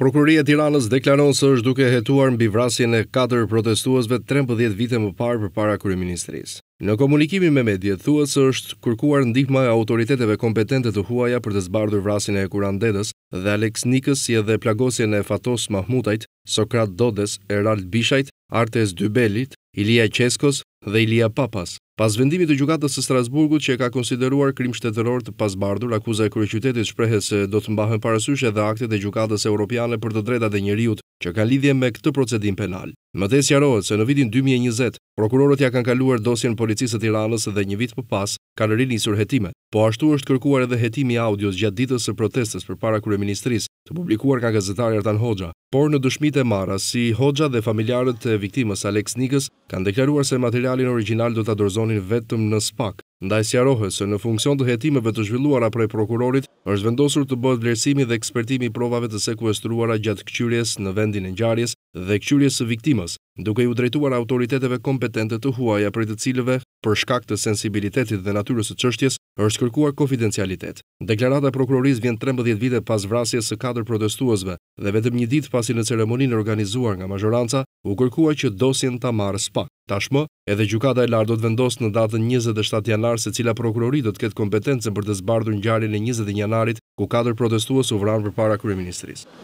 Prokuroria e Tiranës deklaron se është duke hetuar mbi vrasjen e katër protestuesve 13 vite më parë përpara kryeministrisë. Në komunikimin me mediat thuhet se është kërkuar ndihma e autoriteteve kompetente të huaja për të zbardhur vrasjen e Kurandedës dhe Aleks Nikës si edhe plagosjen e Fatos Mahmutajt, Sokrat Dodes, Erald Bishajt, Artes Dybelit, Ilia Qeskos dhe Ilia Papas. Pas vendimit të gjukatës të Strasburgut që e ka konsideruar krim shtetëror të pasbardur, akuza e kërë qytetit shprehe se do të mbahën parasyshe dhe aktet e gjukatës europiane për të dreta dhe njëriut që ka lidhje me këtë procedim penal. Më të esjarohet se në vitin 2020, prokurorët ja kanë kaluar dosjen policisë të tiranës dhe një vit për pas, ka në rinjë sur po ashtu është kërkuar edhe hetimi audios gjatë ditës së protestës për para kërë ministrisë, të publikuar ka gazetarë Artan Hoxha, por në dëshmite Mara, si Hoxha dhe familjarët e viktimës Alex Nikës, kanë deklaruar se materialin original do të dorëzonin vetëm në SPAK. Ndaj si arohë se në funksion të hetimeve të zhvilluara prej prokurorit, është vendosur të bëhet vlerësimi dhe ekspertimi provave të sekuestruara gjatë këqyries në vendin e njarjes dhe këqyries së viktimës, duke ju drejtuar autoriteteve kompetente të huaja për të cilëve për shkak të sensibilitetit dhe natyrës të qështjes, është kërkuar konfidencialitet. Deklarata e prokuroris vjen 13 vite pas vrasjes së katër protestuesve dhe vetëm një ditë pasi në ceremoninë organizuar nga majoranca, u kërkua që dosjen ta marrë SPAK. Tashmë, edhe gjykata e lartë do të vendosë në datën 27 janar se cila prokurori do të ketë kompetencën për të zbardhur ngjarjen e 21 janarit, ku katër protestues u vranë përpara kryeministrisë.